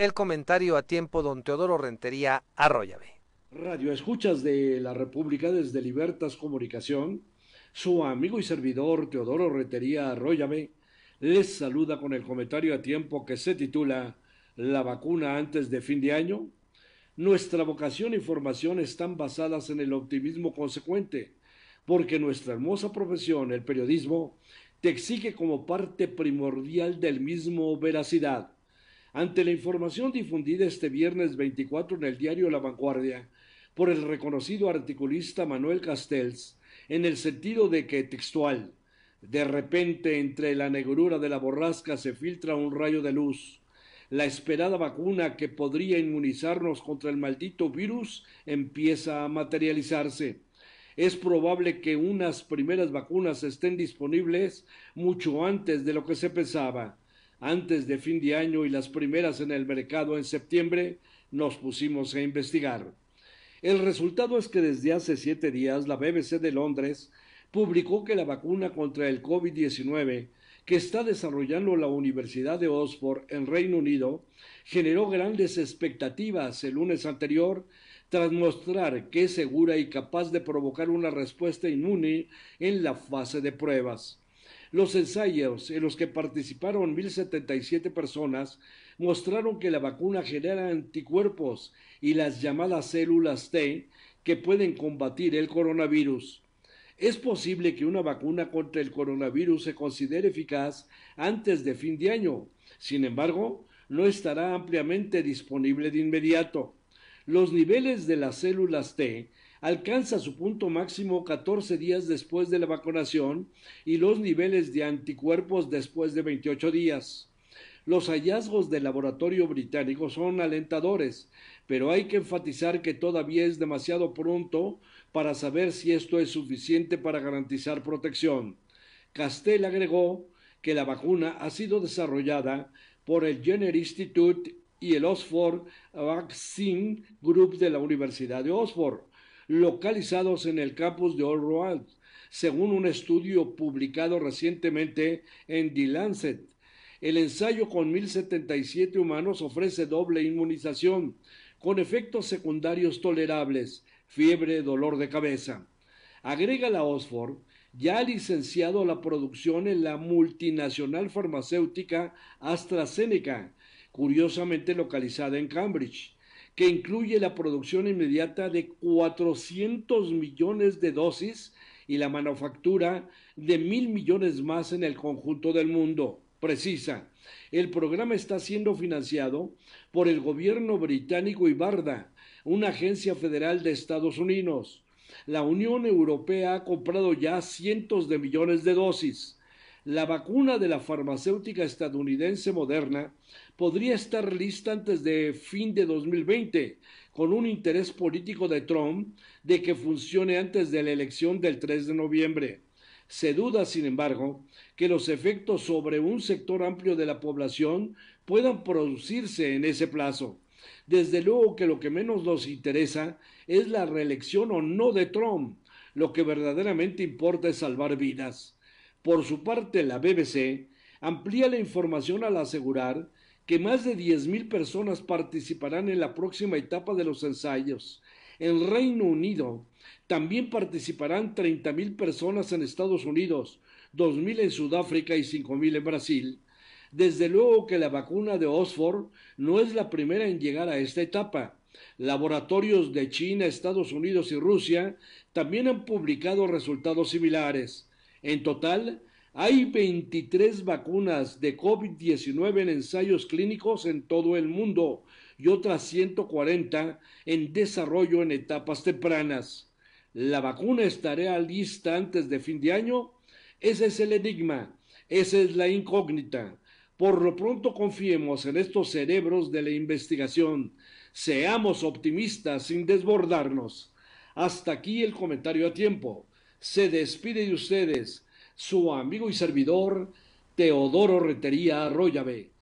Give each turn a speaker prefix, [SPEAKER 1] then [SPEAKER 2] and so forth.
[SPEAKER 1] El comentario a tiempo, don Teodoro Rentería Arroyave. Radio Escuchas de la República desde Libertas Comunicación, su amigo y servidor Teodoro Rentería Arroyave les saluda con el comentario a tiempo que se titula La vacuna antes de fin de año. Nuestra vocación y e formación están basadas en el optimismo consecuente, porque nuestra hermosa profesión, el periodismo, te exige como parte primordial del mismo veracidad ante la información difundida este viernes 24 en el diario La Vanguardia por el reconocido articulista Manuel Castells, en el sentido de que textual, de repente entre la negrura de la borrasca se filtra un rayo de luz, la esperada vacuna que podría inmunizarnos contra el maldito virus empieza a materializarse. Es probable que unas primeras vacunas estén disponibles mucho antes de lo que se pensaba antes de fin de año y las primeras en el mercado en septiembre, nos pusimos a investigar. El resultado es que desde hace siete días la BBC de Londres publicó que la vacuna contra el COVID-19 que está desarrollando la Universidad de Oxford en Reino Unido generó grandes expectativas el lunes anterior tras mostrar que es segura y capaz de provocar una respuesta inmune en la fase de pruebas. Los ensayos en los que participaron 1.077 personas mostraron que la vacuna genera anticuerpos y las llamadas células T que pueden combatir el coronavirus. Es posible que una vacuna contra el coronavirus se considere eficaz antes de fin de año. Sin embargo, no estará ampliamente disponible de inmediato. Los niveles de las células T alcanza su punto máximo 14 días después de la vacunación y los niveles de anticuerpos después de 28 días. Los hallazgos del laboratorio británico son alentadores, pero hay que enfatizar que todavía es demasiado pronto para saber si esto es suficiente para garantizar protección. Castell agregó que la vacuna ha sido desarrollada por el Jenner Institute y el Oxford Vaccine Group de la Universidad de Oxford localizados en el campus de Old según un estudio publicado recientemente en The Lancet. El ensayo con 1077 humanos ofrece doble inmunización, con efectos secundarios tolerables, fiebre, dolor de cabeza. Agrega la Oxford, ya ha licenciado la producción en la multinacional farmacéutica AstraZeneca, curiosamente localizada en Cambridge que incluye la producción inmediata de 400 millones de dosis y la manufactura de mil millones más en el conjunto del mundo. Precisa, el programa está siendo financiado por el gobierno británico y una agencia federal de Estados Unidos. La Unión Europea ha comprado ya cientos de millones de dosis la vacuna de la farmacéutica estadounidense Moderna podría estar lista antes de fin de 2020, con un interés político de Trump de que funcione antes de la elección del 3 de noviembre. Se duda, sin embargo, que los efectos sobre un sector amplio de la población puedan producirse en ese plazo. Desde luego que lo que menos nos interesa es la reelección o no de Trump. Lo que verdaderamente importa es salvar vidas. Por su parte, la BBC amplía la información al asegurar que más de 10.000 personas participarán en la próxima etapa de los ensayos. En Reino Unido también participarán 30.000 personas en Estados Unidos, 2.000 en Sudáfrica y 5.000 en Brasil. Desde luego que la vacuna de Oxford no es la primera en llegar a esta etapa. Laboratorios de China, Estados Unidos y Rusia también han publicado resultados similares. En total, hay 23 vacunas de COVID-19 en ensayos clínicos en todo el mundo y otras 140 en desarrollo en etapas tempranas. ¿La vacuna estará lista antes de fin de año? Ese es el enigma, esa es la incógnita. Por lo pronto confiemos en estos cerebros de la investigación. Seamos optimistas sin desbordarnos. Hasta aquí el comentario a tiempo se despide de ustedes su amigo y servidor Teodoro Retería Arroyave,